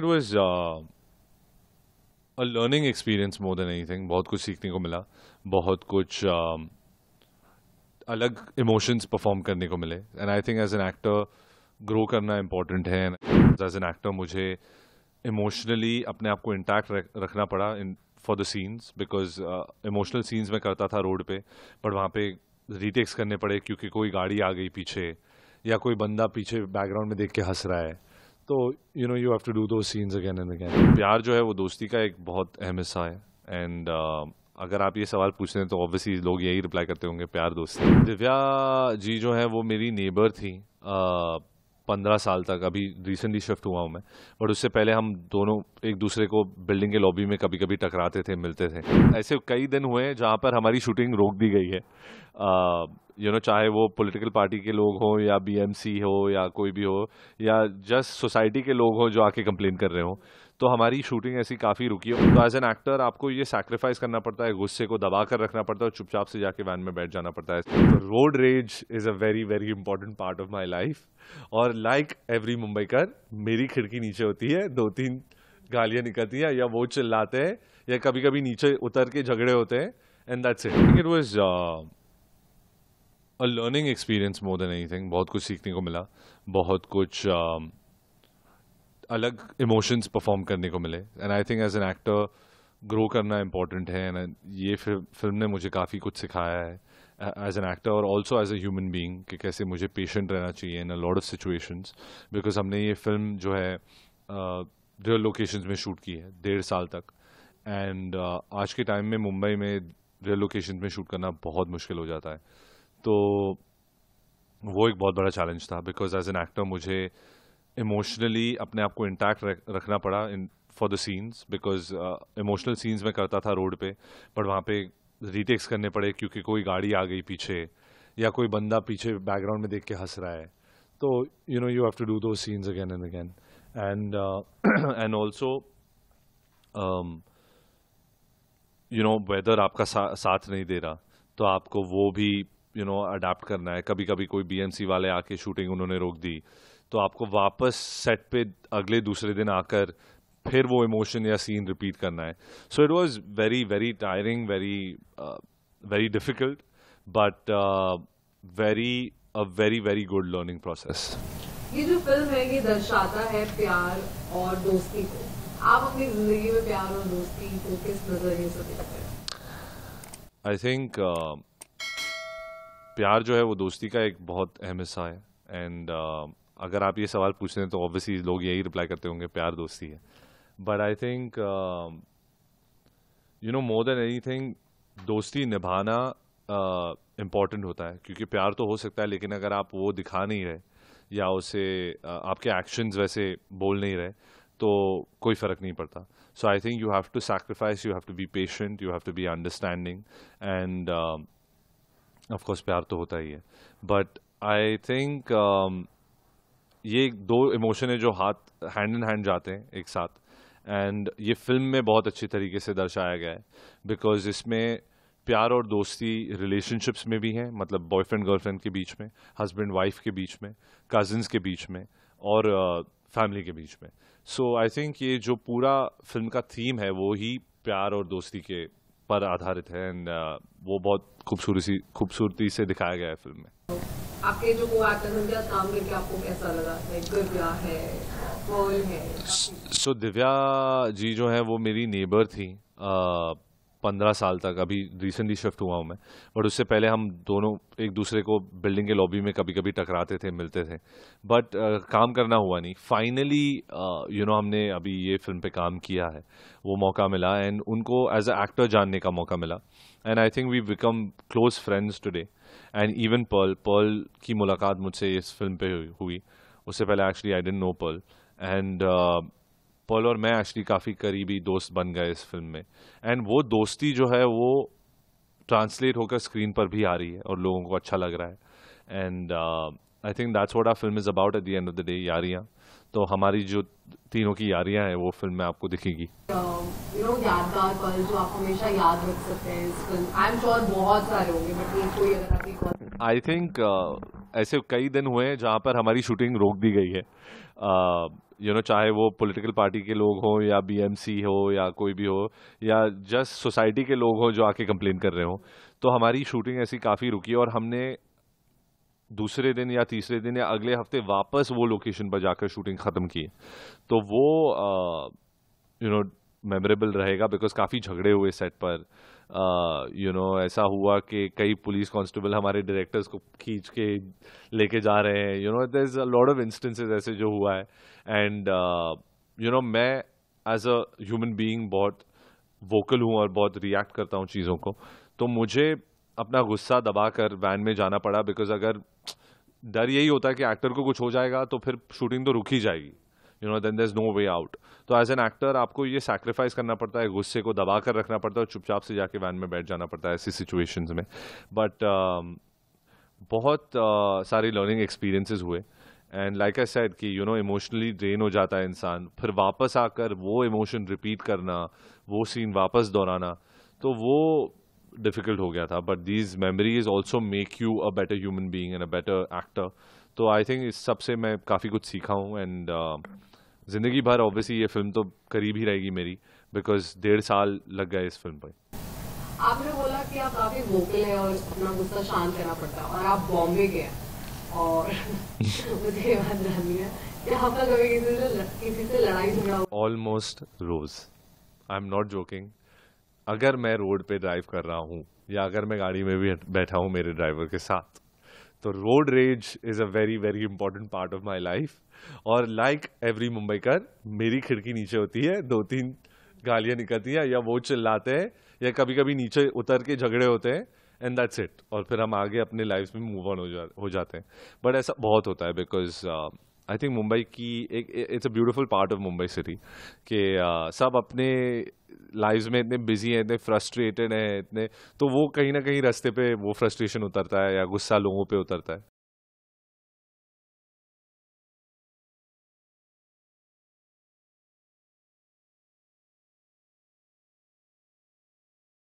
it was uh, a learning experience more than anything. बहुत कुछ सीखने को मिला बहुत कुछ uh, अलग इमोशंस परफॉर्म करने को मिले and I think as an actor grow करना इम्पोर्टेंट है एज एन एक्टर मुझे इमोशनली अपने आप को इंटैक्ट रखना पड़ा in for the scenes because emotional scenes में करता था रोड पे बट वहाँ पे रिटेक्स करने पड़े क्योंकि कोई गाड़ी आ गई पीछे या कोई बंदा पीछे बैकग्राउंड में देख के हंस रहा है तो you know you have to do do scenes again and again प्यार जो है वो दोस्ती का एक बहुत अहम हिस्सा है एंड uh, अगर आप ये सवाल पूछ रहे हैं तो ऑब्वियसली लोग यही रिप्लाई करते होंगे प्यार दोस्ती दिव्या जी जो है वो मेरी नेबर थी uh, पंद्रह साल तक अभी रिसेंटली शिफ्ट हुआ हूँ मैं बट उससे पहले हम दोनों एक दूसरे को बिल्डिंग के लॉबी में कभी कभी टकराते थे मिलते थे ऐसे कई दिन हुए जहाँ पर हमारी शूटिंग रोक दी गई है यू नो चाहे वो पॉलिटिकल पार्टी के लोग हों या बीएमसी हो या कोई भी हो या जस्ट सोसाइटी के लोग हों जो आके कंप्लेन कर रहे हों तो हमारी शूटिंग ऐसी काफ़ी रुकी है तो एज एन एक्टर आपको ये सैक्रिफाइस करना पड़ता है गुस्से को दबा कर रखना पड़ता है और चुपचाप से जाके वैन में बैठ जाना पड़ता है road rage is a very very important part of my life और लाइक एवरी मुंबई कर मेरी खिड़की नीचे होती है दो तीन गालियाँ निकलती हैं या वो चिल्लाते हैं या कभी कभी नीचे उतर के झगड़े होते हैं and that's it it was a learning experience more than thing बहुत कुछ सीखने को मिला बहुत कुछ uh, अलग इमोशंस परफॉर्म करने को मिले and I think as an actor grow करना इम्पोर्टेंट है एंड ये फिल्म ने मुझे काफ़ी कुछ सिखाया है एज एन एक्टर और also as a human being कि कैसे मुझे पेशेंट रहना चाहिए in a lot of situations because हमने ये फिल्म जो है रियल लोकेशंस में शूट की है डेढ़ साल तक एंड uh, आज के टाइम में मुंबई में रियल लोकेशन में शूट करना बहुत मुश्किल हो जाता है तो वो एक बहुत बड़ा चैलेंज था बिकॉज एज एन एक्टर मुझे इमोशनली अपने आप को इंटैक्ट रखना पड़ा in for the scenes because emotional scenes मैं करता था रोड पे बट वहाँ पे रीटेक्स करने पड़े क्योंकि कोई गाड़ी आ गई पीछे या कोई बंदा पीछे बैकग्राउंड में देख के हंस रहा है तो you know you have to do do scenes again and again and and also you know whether आपका सा, साथ नहीं दे रहा तो आपको वो भी यू नो अडेप्ट करना है कभी कभी कोई बीएमसी वाले आके शूटिंग उन्होंने रोक दी तो आपको वापस सेट पे अगले दूसरे दिन आकर फिर वो इमोशन या सीन रिपीट करना है so it was very very tiring very very difficult but very a very very good learning process ये जो फिल्म है ये दर्शाता है प्यार और दोस्ती को आप अपनी जिंदगी में प्यार और दोस्ती को किस नजरिए से देखते हैं आई थिंक uh, प्यार जो है वो दोस्ती का एक बहुत अहम हिस्सा है एंड uh, अगर आप ये सवाल पूछ रहे हैं तो ऑब्वियसली लोग यही रिप्लाई करते होंगे प्यार दोस्ती है but I think you know more than anything दोस्ती निभाना इम्पॉर्टेंट uh, होता है क्योंकि प्यार तो हो सकता है लेकिन अगर आप वो दिखा नहीं रहे या उसे uh, आपके एक्शंस वैसे बोल नहीं रहे तो कोई फ़र्क नहीं पड़ता so I think you have to sacrifice you have to be patient you have to be understanding and of course प्यार तो होता ही है बट आई थिंक ये दो इमोशन है जो हाथ हैंड इन हैंड जाते हैं एक साथ एंड ये फिल्म में बहुत अच्छी तरीके से दर्शाया गया है बिकॉज इसमें प्यार और दोस्ती रिलेशनशिप्स में भी हैं मतलब बॉयफ्रेंड गर्लफ्रेंड के बीच में हस्बैंड वाइफ के बीच में कजिन्स के बीच में और फैमिली uh, के बीच में सो आई थिंक ये जो पूरा फिल्म का थीम है वो ही प्यार और दोस्ती के पर आधारित है एंड uh, वो बहुत खूबसूरती खूबसूरती से दिखाया गया है फिल्म में आपके जो वो काम करके आपको कैसा लगा है है सो दिव्या जी जो है वो मेरी नेबर थी uh, पंद्रह साल तक अभी रिसेंटली शिफ्ट हुआ हूँ मैं बट उससे पहले हम दोनों एक दूसरे को बिल्डिंग के लॉबी में कभी कभी टकराते थे मिलते थे बट uh, काम करना हुआ नहीं फाइनली यू नो हमने अभी ये फिल्म पे काम किया है वो मौका मिला एंड उनको एज अ एक्टर जानने का मौका मिला and I think we become close friends today and even Pearl Pearl की मुलाकात मुझसे इस फिल्म पे हुई उससे पहले actually I didn't know Pearl and Paul और मैं एक्चुअली काफ़ी करीबी दोस्त बन गए इस फिल्म में एंड वो दोस्ती जो है वो ट्रांसलेट होकर स्क्रीन पर भी आ रही है और लोगों को अच्छा लग रहा है and I think that's what our film is about at the end of the day यारियाँ तो हमारी जो तीनों की यारियाँ हैं वो फिल्म में आपको दिखेगी आई आई थिंक ऐसे कई दिन हुए हैं जहाँ पर हमारी शूटिंग रोक दी गई है uh, यू नो चाहे वो पॉलिटिकल पार्टी के लोग हों या बीएमसी हो या कोई भी हो या जस्ट सोसाइटी के लोग हों जो आके कंप्लेन कर रहे हों तो हमारी शूटिंग ऐसी काफ़ी रुकी और हमने दूसरे दिन या तीसरे दिन या अगले हफ्ते वापस वो लोकेशन पर जाकर शूटिंग ख़त्म की तो वो यू uh, नो मेमोरेबल रहेगा बिकॉज काफ़ी झगड़े हुए सेट पर you uh, know you know, ऐसा हुआ कि कई पुलिस कांस्टेबल हमारे डायरेक्टर्स को खींच के लेके जा रहे हैं you know there is a lot of instances ऐसे जो हुआ है एंड यू नो मैं एज अ ह्यूमन बीइंग बहुत वोकल हूँ और बहुत रिएक्ट करता हूँ चीज़ों को तो मुझे अपना गुस्सा दबा कर वैन में जाना पड़ा बिकॉज अगर डर यही होता है कि एक्टर को कुछ हो जाएगा तो फिर शूटिंग तो रुक ही जाएगी you know then there is no way out तो एज एन एक्टर आपको ये सेक्रीफाइस करना पड़ता है गुस्से को दबा कर रखना पड़ता है और चुपचाप से जाके वैन में बैठ जाना पड़ता है ऐसी सिचुएशन में बट um, बहुत सारी लर्निंग एक्सपीरियंसेस हुए एंड लाइक आई सेड कि यू नो इमोशनली ड्रेन हो जाता है इंसान फिर वापस आकर वो इमोशन रिपीट करना वो सीन वापस दोहराना तो वो डिफ़िकल्ट हो गया था but these memories also make you a better human being and a better actor तो आई थिंक इस सबसे मैं काफ़ी कुछ सीखा हूँ एंड uh, ज़िंदगी भर ऑब्वियसली ये फिल्म तो करीब ही रहेगी मेरी बिकॉज डेढ़ साल लग गए इस फिल्म पर आपने बोला कि आप काफ़ी वोकल हैं और अपना गुस्सा शांत करना पड़ता है और आप बॉम्बे गए और मुझे याद जाननी है कि आपका कभी किसी से लड़ाई झगड़ा ऑलमोस्ट रोज़ आई एम नॉट जोकिंग अगर मैं रोड पे ड्राइव कर रहा हूँ या अगर मैं गाड़ी में भी बैठा हूँ मेरे ड्राइवर के साथ तो road rage is a very very important part of my life और लाइक एवरी मुंबई कर मेरी खिड़की नीचे होती है दो तीन गालियाँ निकलती हैं या वो चिल्लाते हैं या कभी कभी नीचे उतर के झगड़े होते हैं एंड दैट्स इट और फिर हम आगे अपने लाइफ में मूव ऑन हो हो जाते हैं बट ऐसा बहुत होता है बिकॉज आई थिंक मुंबई की एक it's a beautiful part of Mumbai city कि सब अपने लाइफ में इतने बिजी हैं इतने फ्रस्ट्रेटेड हैं इतने तो वो कहीं ना कहीं रास्ते पे वो फ्रस्ट्रेशन उतरता है या गुस्सा लोगों पे उतरता है